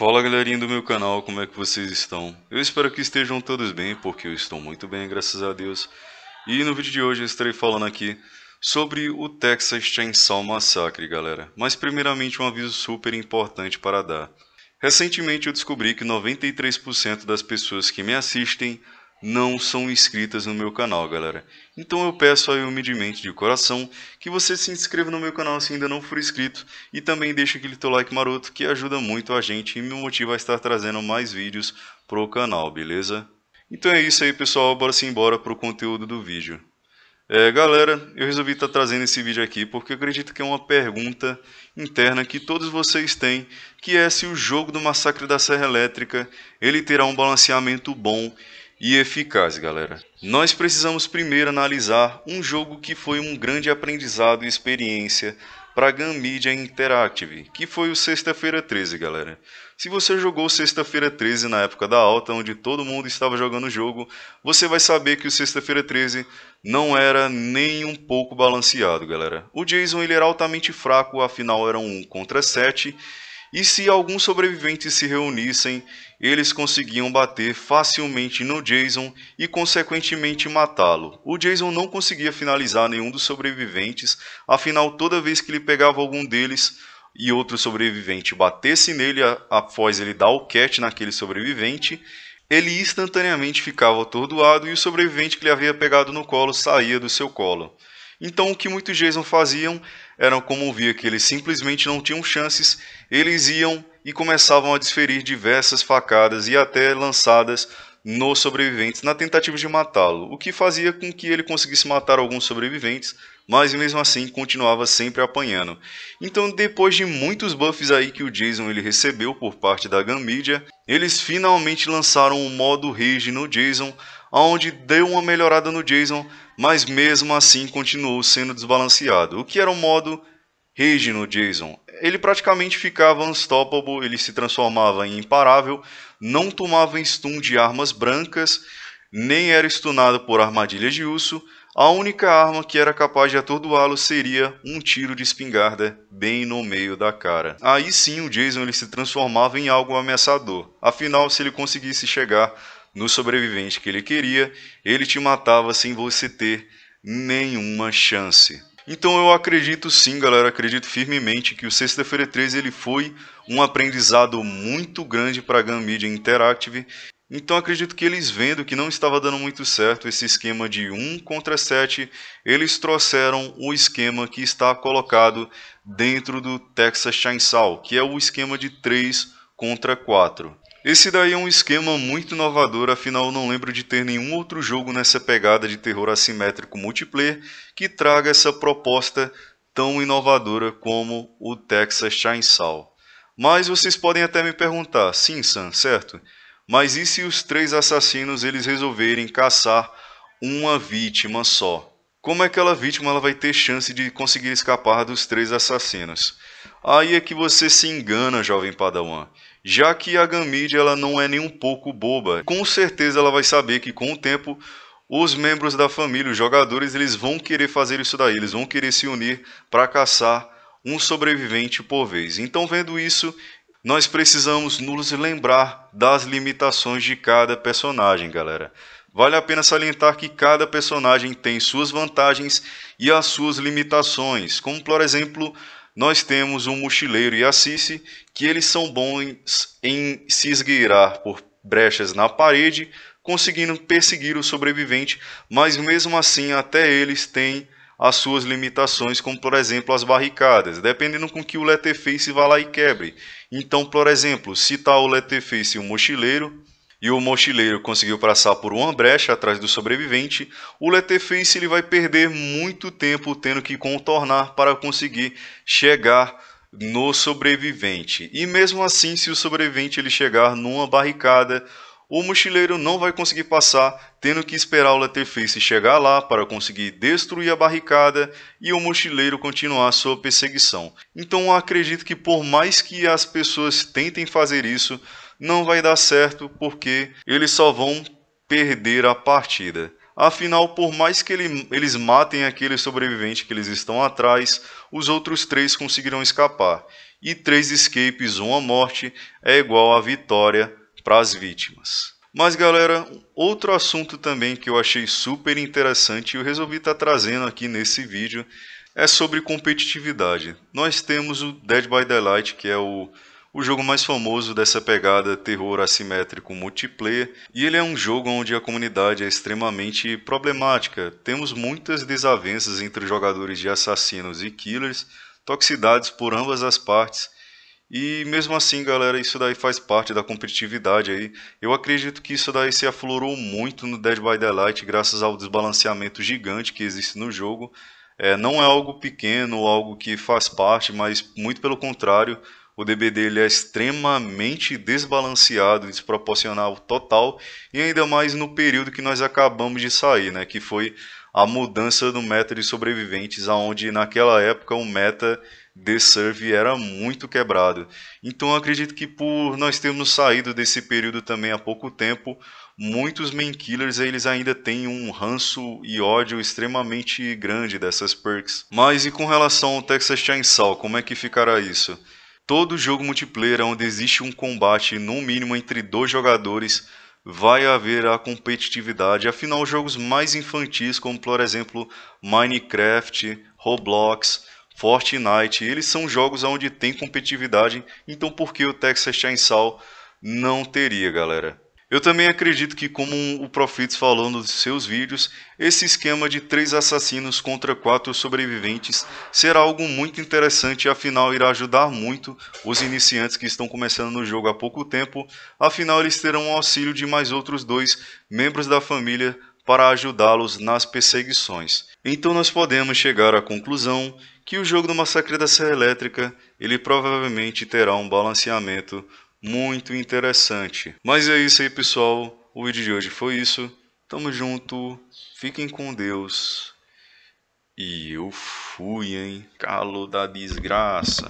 Fala galerinha do meu canal, como é que vocês estão? Eu espero que estejam todos bem, porque eu estou muito bem, graças a Deus. E no vídeo de hoje eu estarei falando aqui sobre o Texas Chainsaw Massacre, galera. Mas primeiramente um aviso super importante para dar. Recentemente eu descobri que 93% das pessoas que me assistem não são inscritas no meu canal, galera. Então eu peço aí humildemente de coração que você se inscreva no meu canal se ainda não for inscrito e também deixa aquele teu like maroto que ajuda muito a gente e me motiva a estar trazendo mais vídeos pro canal, beleza? Então é isso aí, pessoal. Bora se embora pro conteúdo do vídeo. É, galera, eu resolvi estar tá trazendo esse vídeo aqui porque acredito que é uma pergunta interna que todos vocês têm, que é se o jogo do Massacre da Serra Elétrica ele terá um balanceamento bom e eficaz, galera. Nós precisamos primeiro analisar um jogo que foi um grande aprendizado e experiência para Gun Media Interactive, que foi o Sexta-feira 13, galera. Se você jogou Sexta-feira 13 na época da alta, onde todo mundo estava jogando o jogo, você vai saber que o Sexta-feira 13 não era nem um pouco balanceado, galera. O Jason ele era altamente fraco, afinal era um contra 7, e se alguns sobreviventes se reunissem, eles conseguiam bater facilmente no Jason e, consequentemente, matá-lo. O Jason não conseguia finalizar nenhum dos sobreviventes, afinal, toda vez que ele pegava algum deles e outro sobrevivente batesse nele após ele dar o cat naquele sobrevivente, ele instantaneamente ficava atordoado e o sobrevivente que ele havia pegado no colo saía do seu colo. Então, o que muitos Jason faziam eram como via que eles simplesmente não tinham chances, eles iam e começavam a desferir diversas facadas e até lançadas nos sobreviventes na tentativa de matá-lo, o que fazia com que ele conseguisse matar alguns sobreviventes, mas mesmo assim continuava sempre apanhando. Então, depois de muitos buffs aí que o Jason ele recebeu por parte da Gun Media, eles finalmente lançaram o modo Rage no Jason onde deu uma melhorada no Jason, mas mesmo assim continuou sendo desbalanceado, o que era um modo rage no Jason. Ele praticamente ficava unstoppable, ele se transformava em imparável, não tomava stun de armas brancas, nem era stunado por armadilhas de urso, a única arma que era capaz de atordoá-lo seria um tiro de espingarda bem no meio da cara. Aí sim o Jason ele se transformava em algo ameaçador. Afinal, se ele conseguisse chegar no sobrevivente que ele queria, ele te matava sem você ter nenhuma chance. Então eu acredito sim, galera, acredito firmemente que o Sexta-feira 13 ele foi um aprendizado muito grande para a Gun Media Interactive. Então acredito que eles vendo que não estava dando muito certo esse esquema de 1 contra 7, eles trouxeram o esquema que está colocado dentro do Texas Chainsaw, que é o esquema de 3 contra 4. Esse daí é um esquema muito inovador, afinal não lembro de ter nenhum outro jogo nessa pegada de terror assimétrico multiplayer que traga essa proposta tão inovadora como o Texas Chainsaw. Mas vocês podem até me perguntar, sim Sam, certo? Mas e se os três assassinos eles resolverem caçar uma vítima só? Como é que aquela vítima ela vai ter chance de conseguir escapar dos três assassinos? Aí é que você se engana, jovem padawan já que a Gamid ela não é nem um pouco boba. Com certeza ela vai saber que com o tempo os membros da família, os jogadores, eles vão querer fazer isso daí, eles vão querer se unir para caçar um sobrevivente por vez. Então, vendo isso, nós precisamos nos lembrar das limitações de cada personagem, galera. Vale a pena salientar que cada personagem tem suas vantagens e as suas limitações, como por exemplo nós temos um mochileiro e a Assisi, que eles são bons em se esgueirar por brechas na parede, conseguindo perseguir o sobrevivente, mas mesmo assim até eles têm as suas limitações, como por exemplo as barricadas, dependendo com que o letterface vá lá e quebre. Então, por exemplo, se está o letterface e o mochileiro, e o mochileiro conseguiu passar por uma brecha atrás do sobrevivente, o Letterface ele vai perder muito tempo tendo que contornar para conseguir chegar no sobrevivente. E mesmo assim, se o sobrevivente ele chegar numa barricada, o mochileiro não vai conseguir passar, tendo que esperar o Letterface chegar lá para conseguir destruir a barricada e o mochileiro continuar sua perseguição. Então acredito que por mais que as pessoas tentem fazer isso, não vai dar certo porque eles só vão perder a partida. Afinal, por mais que ele, eles matem aquele sobrevivente que eles estão atrás, os outros três conseguirão escapar. E três escapes, uma morte, é igual a vitória para as vítimas. Mas galera, outro assunto também que eu achei super interessante e eu resolvi estar tá trazendo aqui nesse vídeo é sobre competitividade. Nós temos o Dead by Daylight, que é o o jogo mais famoso dessa pegada terror assimétrico multiplayer, e ele é um jogo onde a comunidade é extremamente problemática. Temos muitas desavenças entre jogadores de assassinos e killers, toxicidades por ambas as partes. E mesmo assim, galera, isso daí faz parte da competitividade aí. Eu acredito que isso daí se aflorou muito no Dead by Daylight graças ao desbalanceamento gigante que existe no jogo. É, não é algo pequeno, algo que faz parte, mas muito pelo contrário, o DBD ele é extremamente desbalanceado, desproporcional total e ainda mais no período que nós acabamos de sair, né, que foi a mudança do meta de sobreviventes, aonde naquela época o meta de serve era muito quebrado. Então acredito que por nós termos saído desse período também há pouco tempo, muitos main killers eles ainda têm um ranço e ódio extremamente grande dessas perks. Mas e com relação ao Texas Chainsaw, como é que ficará isso? Todo jogo multiplayer onde existe um combate no mínimo entre dois jogadores vai haver a competitividade. Afinal, jogos mais infantis, como por exemplo Minecraft, Roblox, Fortnite, eles são jogos onde tem competitividade. Então, por que o Texas Chainsaw não teria, galera? Eu também acredito que, como o Profits falou nos seus vídeos, esse esquema de três assassinos contra quatro sobreviventes será algo muito interessante e afinal irá ajudar muito os iniciantes que estão começando no jogo há pouco tempo, afinal eles terão o auxílio de mais outros dois membros da família para ajudá-los nas perseguições. Então nós podemos chegar à conclusão que o jogo do Massacre da Serra Elétrica ele provavelmente terá um balanceamento muito interessante. Mas é isso aí, pessoal. O vídeo de hoje foi isso. Tamo junto. Fiquem com Deus. E eu fui, hein? Calo da desgraça.